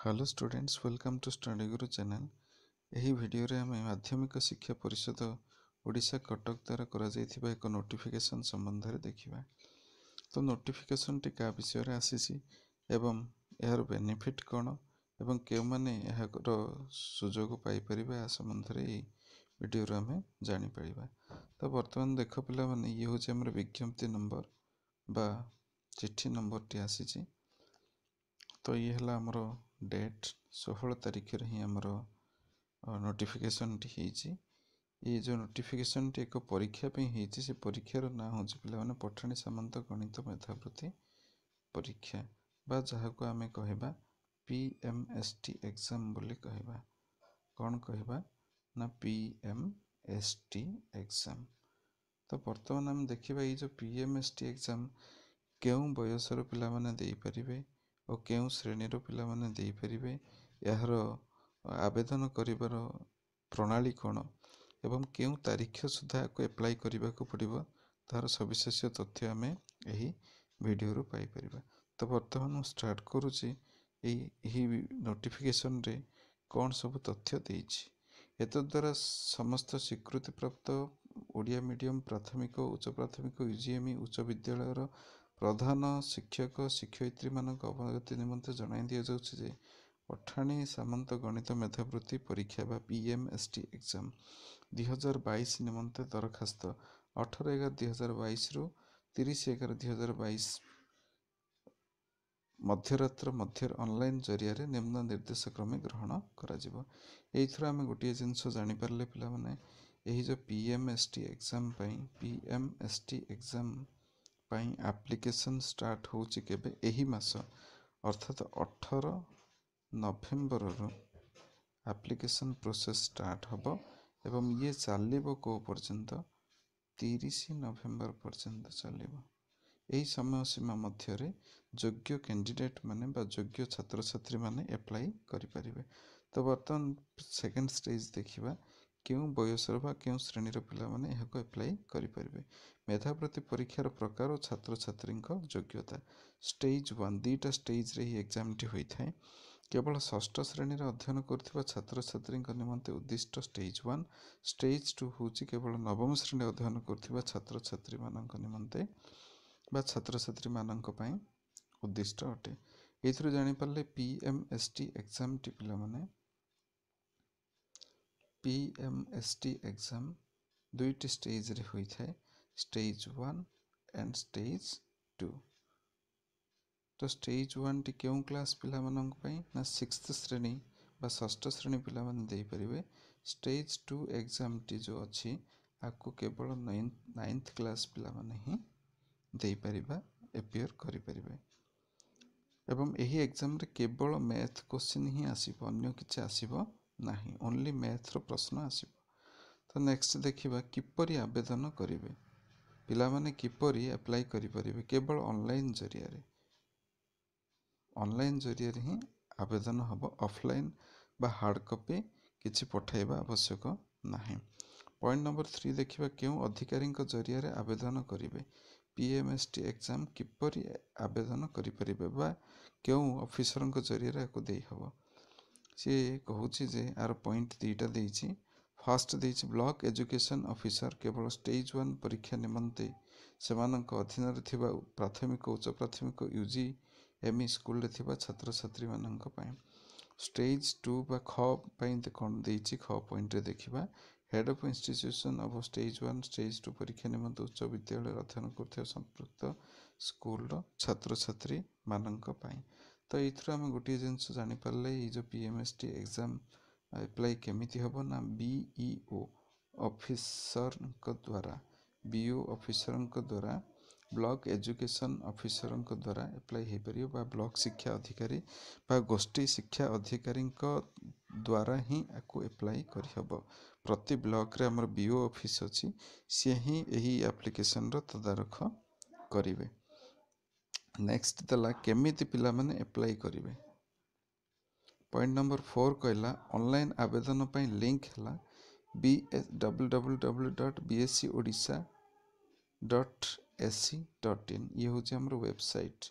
hello students welcome to study Guru channel ଏହି ଭିଡ଼ିଓରେ ଆମେ ମାଧ୍ୟମିକ ଶିକ୍ଷା ପରିଷଦ ଓଡ଼ିଶା କଟକ ଦ୍ୱାରା କରାଯାଇଥିବା ଏକ ନୋଟିଫିକେସନ୍ ସମ୍ବନ୍ଧରେ ଦେଖିବା ତ ନୋଟିଫିକେସନ୍ଟି କାହା ବିଷୟରେ ଆସିଛି ଏବଂ ଏହାର ବେନିଫିଟ୍ କ'ଣ ଏବଂ କେଉଁମାନେ ଏହାର ସୁଯୋଗ ପାଇପାରିବେ ଏହା ସମ୍ବନ୍ଧରେ ଏହି ଭିଡ଼ିଓରୁ ଆମେ ଜାଣିପାରିବା ତ ବର୍ତ୍ତମାନ ଦେଖ ପିଲାମାନେ ଇଏ ହେଉଛି ଆମର ବିଜ୍ଞପ୍ତି ନମ୍ବର ବା ଚିଠି ନମ୍ବରଟି ଆସିଛି ତ ଇଏ ହେଲା ଆମର ଡେଟ୍ ଷୋହଳ ତାରିଖରେ ହିଁ ଆମର ନୋଟିଫିକେସନ୍ଟି ହେଇଛି ଏ ଯେଉଁ ନୋଟିଫିକେସନ୍ଟି ଏକ ପରୀକ୍ଷା ପାଇଁ ହେଇଛି ସେ ପରୀକ୍ଷାର ନାଁ ହେଉଛି ପିଲାମାନେ ପଠାଣି ସାମନ୍ତ ଗଣିତ ମେଧାବୃତ୍ତି ପରୀକ୍ଷା ବା ଯାହାକୁ ଆମେ କହିବା P M S T exam ବୋଲି କହିବା କ'ଣ କହିବା ନା P M S T exam ତ ବର୍ତ୍ତମାନ ଆମେ ଦେଖିବା ଏଇ ଯେଉଁ P M S T exam କେଉଁ ବୟସର ପିଲାମାନେ ଦେଇପାରିବେ ଓ କେଉଁ ଶ୍ରେଣୀର ପିଲାମାନେ ଦେଇପାରିବେ ଏହାର ଆବେଦନ କରିବାର ପ୍ରଣାଳୀ କ'ଣ ଏବଂ କେଉଁ ତାରିଖ ସୁଦ୍ଧା ଏହାକୁ ଆପ୍ଲାଏ କରିବାକୁ ପଡ଼ିବ ତାହାର ସବିଶେଷ ତଥ୍ୟ ଆମେ ଏହି ଭିଡ଼ିଓରୁ ପାଇପାରିବା ତ ବର୍ତ୍ତମାନ ମୁଁ ଷ୍ଟାର୍ଟ କରୁଛି ଏଇ ଏହି ନୋଟିଫିକେସନରେ କ'ଣ ସବୁ ତଥ୍ୟ ଦେଇଛି ଏତଦ୍ୱାରା ସମସ୍ତ ସ୍ୱୀକୃତିପ୍ରାପ୍ତ ଓଡ଼ିଆ ମିଡ଼ିୟମ୍ ପ୍ରାଥମିକ ଉଚ୍ଚ ପ୍ରାଥମିକ ୟୁ ଜି ଏମ୍ ଇ ଉଚ୍ଚ ବିଦ୍ୟାଳୟର ପ୍ରଧାନ ଶିକ୍ଷକ ଶିକ୍ଷୟିତ୍ରୀମାନଙ୍କ ଅବଗତି ନିମନ୍ତେ ଜଣାଇ ଦିଆଯାଉଛି ଯେ ଅଠାଣି ସାମନ୍ତ ଗଣିତ ମେଧାବୃତ୍ତି ପରୀକ୍ଷା ବା P M S T exam ହଜାର ବାଇଶ ନିମନ୍ତେ ଦରଖାସ୍ତ ଅଠର ଏଗାର ଦୁଇ ହଜାର ବାଇଶରୁ ତିରିଶ ଏଗାର ଦୁଇ ହଜାର ବାଇଶ ମଧ୍ୟରାତ୍ର ମଧ୍ୟରେ ଅନଲାଇନ୍ ଜରିଆରେ ନିମ୍ନ ନିର୍ଦ୍ଦେଶକ୍ରମେ ଗ୍ରହଣ କରାଯିବ ଏଇଥିରୁ ଆମେ ଗୋଟିଏ ଜିନିଷ ଜାଣିପାରିଲେ ପିଲାମାନେ ଏହି ଯେଉଁ P M S T exam ପାଇଁ P M S T exam ପାଇଁ ଆପ୍ଲିକେସନ୍ ଷ୍ଟାର୍ଟ ହେଉଛି କେବେ ଏହି ମାସ ଅର୍ଥାତ୍ ଅଠର ନଭେମ୍ବରରୁ ଆପ୍ଲିକେସନ୍ ପ୍ରୋସେସ୍ ଷ୍ଟାର୍ଟ ହେବ ଏବଂ ଇଏ ଚାଲିବ କେଉଁ ପର୍ଯ୍ୟନ୍ତ ତିରିଶ ନଭେମ୍ବର ପର୍ଯ୍ୟନ୍ତ ଚାଲିବ ଏହି ସମୟ ସୀମା ମଧ୍ୟରେ ଯୋଗ୍ୟ କ୍ୟାଣ୍ଡିଡ଼େଟ୍ମାନେ ବା ଯୋଗ୍ୟ ଛାତ୍ରଛାତ୍ରୀମାନେ ଆପ୍ଲାଏ କରିପାରିବେ ତ ବର୍ତ୍ତମାନ ସେକେଣ୍ଡ ଷ୍ଟେଜ୍ ଦେଖିବା କେଉଁ ବୟସର ବା କେଉଁ ଶ୍ରେଣୀର ପିଲାମାନେ ଏହାକୁ ଆପ୍ଲାଏ କରିପାରିବେ ମେଧାବୃତ୍ତି ପରୀକ୍ଷାର ପ୍ରକାର ଓ ଛାତ୍ରଛାତ୍ରୀଙ୍କ ଯୋଗ୍ୟତା ଷ୍ଟେଜ୍ ୱାନ୍ ଦୁଇଟା ଷ୍ଟେଜ୍ରେ ଏହି ଏକ୍ଜାମ୍ଟି ହୋଇଥାଏ କେବଳ ଷଷ୍ଠ ଶ୍ରେଣୀରେ ଅଧ୍ୟୟନ କରୁଥିବା ଛାତ୍ରଛାତ୍ରୀଙ୍କ ନିମନ୍ତେ ଉଦ୍ଦିଷ୍ଟ ଷ୍ଟେଜ୍ ୱାନ୍ ଷ୍ଟେଜ୍ ଟୁ ହେଉଛି କେବଳ ନବମ ଶ୍ରେଣୀରେ ଅଧ୍ୟୟନ କରୁଥିବା ଛାତ୍ରଛାତ୍ରୀମାନଙ୍କ ନିମନ୍ତେ ବା ଛାତ୍ରଛାତ୍ରୀମାନଙ୍କ ପାଇଁ ଉଦ୍ଦିଷ୍ଟ ଅଟେ ଏଥିରୁ ଜାଣିପାରିଲେ ପି ଏମ୍ ଏସ୍ ଟି ଏକ୍ଜାମ୍ଟି ପିଲାମାନେ P M S T exam दुईट stage stage one and stage two तो स्टेज वन टी क्यों क्लास पाई ना सिक्स श्रेणी बा ष्ठ श्रेणी पानेपरेंगे स्टेज टू एग्जाम टी जो अच्छी आपको केवल नाइन्थ क्लास पानेपरिया एपिअर करें एग्जाम केवल मैथ क्वेश्चन ही आसब अगर किसी आसब ନାହିଁ ଓନ୍ଲି ମ୍ୟାଥ୍ର ପ୍ରଶ୍ନ ଆସିବ ତ ନେକ୍ସଟ ଦେଖିବା କିପରି ଆବେଦନ କରିବେ ପିଲାମାନେ କିପରି ଆପ୍ଲାଏ କରିପାରିବେ କେବଳ ଅନଲାଇନ୍ ଜରିଆରେ ଅନଲାଇନ୍ ଜରିଆରେ ହିଁ ଆବେଦନ ହେବ ଅଫ୍ଲାଇନ୍ ବା ହାର୍ଡ଼ କପି କିଛି ପଠାଇବା ଆବଶ୍ୟକ ନାହିଁ ପଏଣ୍ଟ ନମ୍ବର ଥ୍ରୀ ଦେଖିବା କେଉଁ ଅଧିକାରୀଙ୍କ ଜରିଆରେ ଆବେଦନ କରିବେ P M S T exam କିପରି ଆବେଦନ କରିପାରିବେ ବା କେଉଁ ଅଫିସରଙ୍କ ଜରିଆରେ ଏହାକୁ ଦେଇହେବ ସିଏ କହୁଛି ଯେ ଆର ପଏଣ୍ଟ ଦୁଇଟା ଦେଇଛି ଫାଷ୍ଟ ଦେଇଛି ବ୍ଲକ ଏଜୁକେସନ୍ ଅଫିସର କେବଳ ଷ୍ଟେଜ୍ ୱାନ୍ ପରୀକ୍ଷା ନିମନ୍ତେ ସେମାନଙ୍କ ଅଧୀନରେ ଥିବା ପ୍ରାଥମିକ ଉଚ୍ଚ ପ୍ରାଥମିକ ୟୁ ଜି ଏମ୍ଇ ସ୍କୁଲରେ ଥିବା ଛାତ୍ରଛାତ୍ରୀମାନଙ୍କ ପାଇଁ ଷ୍ଟେଜ୍ ଟୁ ବା ଖ ପାଇଁ କ'ଣ ଦେଇଛି ଖ ପଏଣ୍ଟରେ ଦେଖିବା head of institution of stage one stage two ପରୀକ୍ଷା ନିମନ୍ତେ ଉଚ୍ଚ ବିଦ୍ୟାଳୟରେ ଅଧ୍ୟୟନ କରୁଥିବା ସମ୍ପୃକ୍ତ ସ୍କୁଲର ଛାତ୍ରଛାତ୍ରୀମାନଙ୍କ ପାଇଁ ତ ଏଇଥିରୁ ଆମେ ଗୋଟିଏ ଜିନିଷ ଜାଣିପାରିଲେ ଏଇ ଯେଉଁ P M S T exam apply କେମିତି ହେବ ନା ବି ଇ ଓ ଅଫିସରଙ୍କ ଦ୍ୱାରା ବି ଓ ଅଫିସରଙ୍କ ଦ୍ୱାରା ବ୍ଲକ୍ ଏଜୁକେସନ୍ ଅଫିସରଙ୍କ ଦ୍ୱାରା ଆପ୍ଲାଏ ହୋଇପାରିବ ବା ବ୍ଲକ୍ ଶିକ୍ଷା ଅଧିକାରୀ ବା ଗୋଷ୍ଠୀ ଶିକ୍ଷା ଅଧିକାରୀଙ୍କ ଦ୍ୱାରା ହିଁ ଆକୁ ଆପ୍ଲାଏ କରିହେବ ପ୍ରତି ବ୍ଲକ୍ରେ ଆମର ବି ଓ ଅଫିସ୍ ଅଛି ସିଏ ହିଁ ଏହି ଆପ୍ଲିକେସନ୍ର ତଦାରଖ କରିବେ ନେକ୍ସଟ ଦେଲା କେମିତି ପିଲାମାନେ ଆପ୍ଲାଏ କରିବେ ପଏଣ୍ଟ ନମ୍ବର ଫୋର୍ କହିଲା ଅନଲାଇନ୍ ଆବେଦନ ପାଇଁ ଲିଙ୍କ ହେଲା ବି S W W W dot B S C Odisha dot S C dot in ଇଏ ହେଉଛି ଆମର ୱେବସାଇଟ୍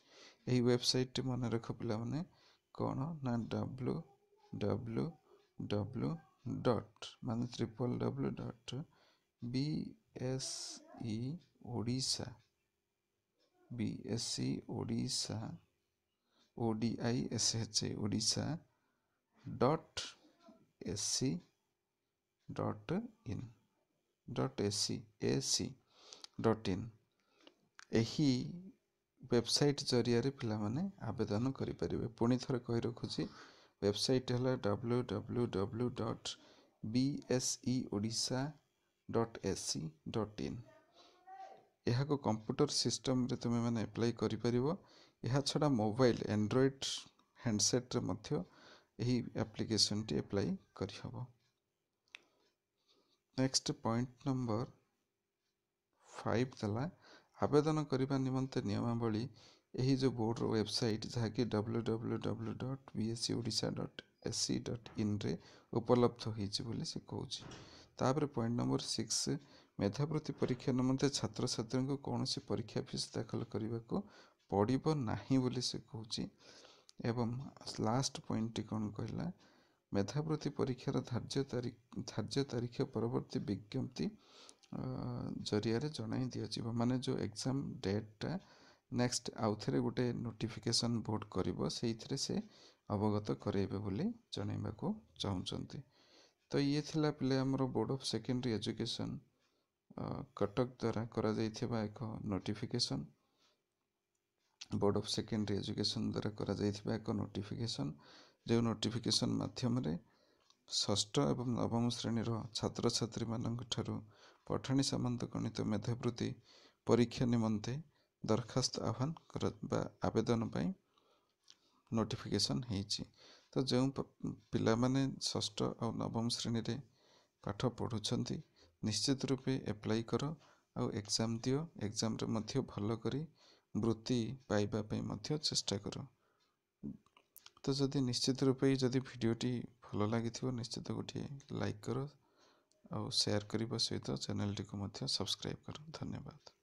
ଏହି ୱେବସାଇଟ୍ଟି ମନେ ରଖ ପିଲାମାନେ କ'ଣ ନା ଡବ୍ଲୁ ଡବ୍ଲୁ ଡବ୍ଲୁ ଡଟ୍ ମାନେ triple W dot B S E Odisha B S C Odisha O D I S H A Odisha dot S C dot in dot S C A C dot in ଏହି website ଜରିଆରେ ପିଲାମାନେ ଆବେଦନ କରିପାରିବେ ପୁଣି ଥରେ କହି ରଖୁଛି ୱେବସାଇଟ୍ ହେଲା W W W dot B S E Odisha dot S C dot in ଏହାକୁ କମ୍ପ୍ୟୁଟର ସିଷ୍ଟମରେ ତୁମେମାନେ ଆପ୍ଲାଏ କରିପାରିବ ଏହା ଛଡ଼ା ମୋବାଇଲ ଆଣ୍ଡ୍ରଏଡ଼ ହ୍ୟାଣ୍ଡସେଟ୍ରେ ମଧ୍ୟ ଏହି ଆପ୍ଲିକେସନ୍ଟି ଆପ୍ଲାଏ କରିହେବ ନେକ୍ସଟ ପଏଣ୍ଟ ନମ୍ବର ଫାଇଭ୍ ଦେଲା ଆବେଦନ କରିବା ନିମନ୍ତେ ନିୟମାବଳୀ ଏହି ଯେଉଁ ବୋର୍ଡ଼ର ୱେବସାଇଟ ଯାହାକି W W W dot B S Odisha dot S C dot ଇନ୍ରେ ଉପଲବ୍ଧ ହୋଇଛି ବୋଲି ସେ କହୁଛି ତାପରେ ପଏଣ୍ଟ ନମ୍ବର ସିକ୍ସ ମେଧାବୃତ୍ତି ପରୀକ୍ଷା ନିମନ୍ତେ ଛାତ୍ରଛାତ୍ରୀଙ୍କୁ କୌଣସି ପରୀକ୍ଷା ଫିସ୍ ଦାଖଲ କରିବାକୁ ପଡ଼ିବ ନାହିଁ ବୋଲି ସେ କହୁଛି ଏବଂ ଲାଷ୍ଟ ପଏଣ୍ଟଟି କ'ଣ କହିଲା ମେଧାବୃତ୍ତି ପରୀକ୍ଷାର ଧାର୍ଯ୍ୟ ତାରିଖ ଧାର୍ଯ୍ୟ ତାରିଖ ପରବର୍ତ୍ତୀ ବିଜ୍ଞପ୍ତି ଜରିଆରେ ଜଣାଇ ଦିଆଯିବ ମାନେ ଯେଉଁ ଏକ୍ଜାମ୍ ଡେଟ୍ଟା ନେକ୍ସଟ ଆଉ ଥରେ ଗୋଟେ ନୋଟିଫିକେସନ୍ ବୋର୍ଡ଼ କରିବ ସେଇଥିରେ ସେ ଅବଗତ କରାଇବେ ବୋଲି ଜଣାଇବାକୁ ଚାହୁଁଛନ୍ତି ଇଏ ଥିଲା ପିଲା ଆମର board of secondary education Cuttack ଦ୍ୱାରା କରାଯାଇଥିବା ଏକ notification board of secondary education ଦ୍ୱାରା କରାଯାଇଥିବା ଏକ ନୋଟିଫିକେସନ୍ ଯେଉଁ ନୋଟିଫିକେସନ୍ ମାଧ୍ୟମରେ ଷଷ୍ଠ ଏବଂ ନବମ ଶ୍ରେଣୀର ଛାତ୍ରଛାତ୍ରୀମାନଙ୍କ ଠାରୁ ପଠାଣି ସାମନ୍ତ ଗଣିତ ମେଧାବୃତ୍ତି ପରୀକ୍ଷା ନିମନ୍ତେ ଦରଖାସ୍ତ ଆହ୍ୱାନ କର ବା ଆବେଦନ ପାଇଁ ନୋଟିଫିକେସନ୍ ହେଇଛି ତ ଯେଉଁ ପିଲାମାନେ ଷଷ୍ଠ ଆଉ ନବମ ଶ୍ରେଣୀରେ ପାଠ ପଢ଼ୁଛନ୍ତି ନିଶ୍ଚିତ ରୂପେ ଆପ୍ଲାଏ କର ଆଉ ଏକ୍ଜାମ୍ ଦିଅ ଏକ୍ଜାମ୍ରେ ମଧ୍ୟ ଭଲ କରି ବୃତ୍ତି ପାଇବା ପାଇଁ ମଧ୍ୟ ଚେଷ୍ଟା କର ତ ଯଦି ନିଶ୍ଚିତ ରୂପେ ଯଦି ଭିଡ଼ିଓଟି ଭଲ ଲାଗିଥିବ ନିଶ୍ଚିତ ଗୋଟିଏ ଲାଇକ୍ କର ଆଉ ସେୟାର କରିବା ସହିତ ଚ୍ୟାନେଲଟିକୁ ମଧ୍ୟ ସବସ୍କ୍ରାଇବ୍ କର ଧନ୍ୟବାଦ